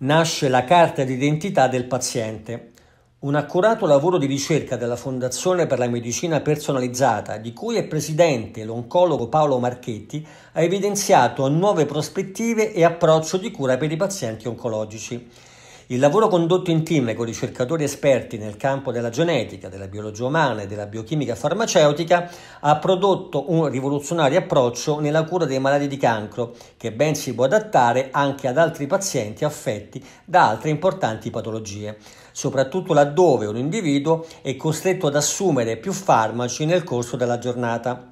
nasce la carta d'identità del paziente. Un accurato lavoro di ricerca della Fondazione per la Medicina Personalizzata, di cui è presidente l'oncologo Paolo Marchetti, ha evidenziato nuove prospettive e approccio di cura per i pazienti oncologici. Il lavoro condotto in team con ricercatori esperti nel campo della genetica, della biologia umana e della biochimica farmaceutica ha prodotto un rivoluzionario approccio nella cura dei malati di cancro, che ben si può adattare anche ad altri pazienti affetti da altre importanti patologie, soprattutto laddove un individuo è costretto ad assumere più farmaci nel corso della giornata.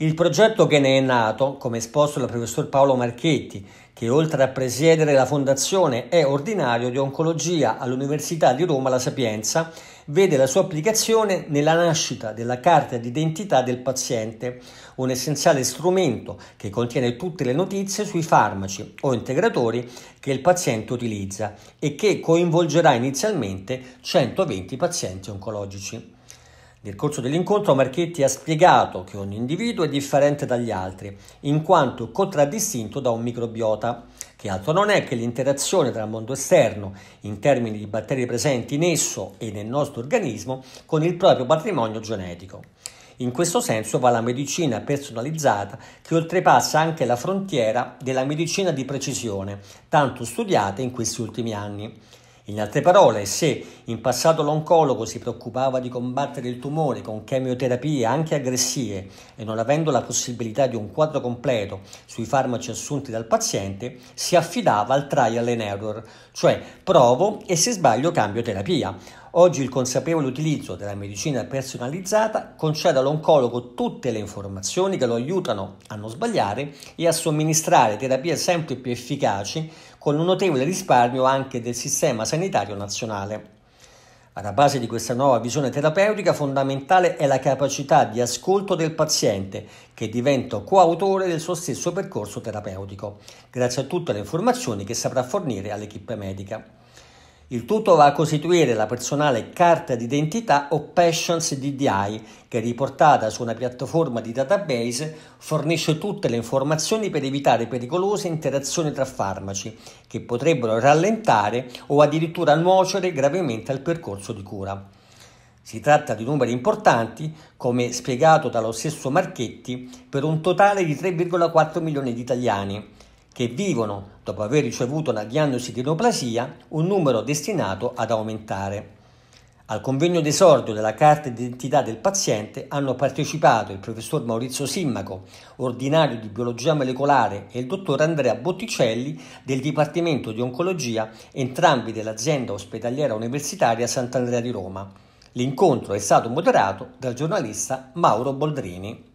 Il progetto che ne è nato, come esposto dal professor Paolo Marchetti, che oltre a presiedere la fondazione è ordinario di oncologia all'Università di Roma La Sapienza, vede la sua applicazione nella nascita della carta d'identità del paziente, un essenziale strumento che contiene tutte le notizie sui farmaci o integratori che il paziente utilizza e che coinvolgerà inizialmente 120 pazienti oncologici. Nel corso dell'incontro Marchetti ha spiegato che ogni individuo è differente dagli altri, in quanto contraddistinto da un microbiota, che altro non è che l'interazione tra il mondo esterno, in termini di batteri presenti in esso e nel nostro organismo, con il proprio patrimonio genetico. In questo senso va la medicina personalizzata che oltrepassa anche la frontiera della medicina di precisione, tanto studiata in questi ultimi anni. In altre parole, se in passato l'oncologo si preoccupava di combattere il tumore con chemioterapie anche aggressive e non avendo la possibilità di un quadro completo sui farmaci assunti dal paziente, si affidava al trial and error, cioè provo e se sbaglio cambio terapia. Oggi il consapevole utilizzo della medicina personalizzata concede all'oncologo tutte le informazioni che lo aiutano a non sbagliare e a somministrare terapie sempre più efficaci con un notevole risparmio anche del sistema sanitario nazionale. Alla base di questa nuova visione terapeutica fondamentale è la capacità di ascolto del paziente, che diventa coautore del suo stesso percorso terapeutico, grazie a tutte le informazioni che saprà fornire all'equipe medica. Il tutto va a costituire la personale carta d'identità o Passions DDI che riportata su una piattaforma di database fornisce tutte le informazioni per evitare pericolose interazioni tra farmaci che potrebbero rallentare o addirittura nuocere gravemente al percorso di cura. Si tratta di numeri importanti, come spiegato dallo stesso Marchetti, per un totale di 3,4 milioni di italiani che vivono, dopo aver ricevuto una diagnosi di neoplasia, un numero destinato ad aumentare. Al convegno d'esordio della carta d'identità del paziente hanno partecipato il professor Maurizio Simmaco, ordinario di biologia molecolare, e il dottor Andrea Botticelli del Dipartimento di Oncologia, entrambi dell'azienda ospedaliera universitaria Sant'Andrea di Roma. L'incontro è stato moderato dal giornalista Mauro Boldrini.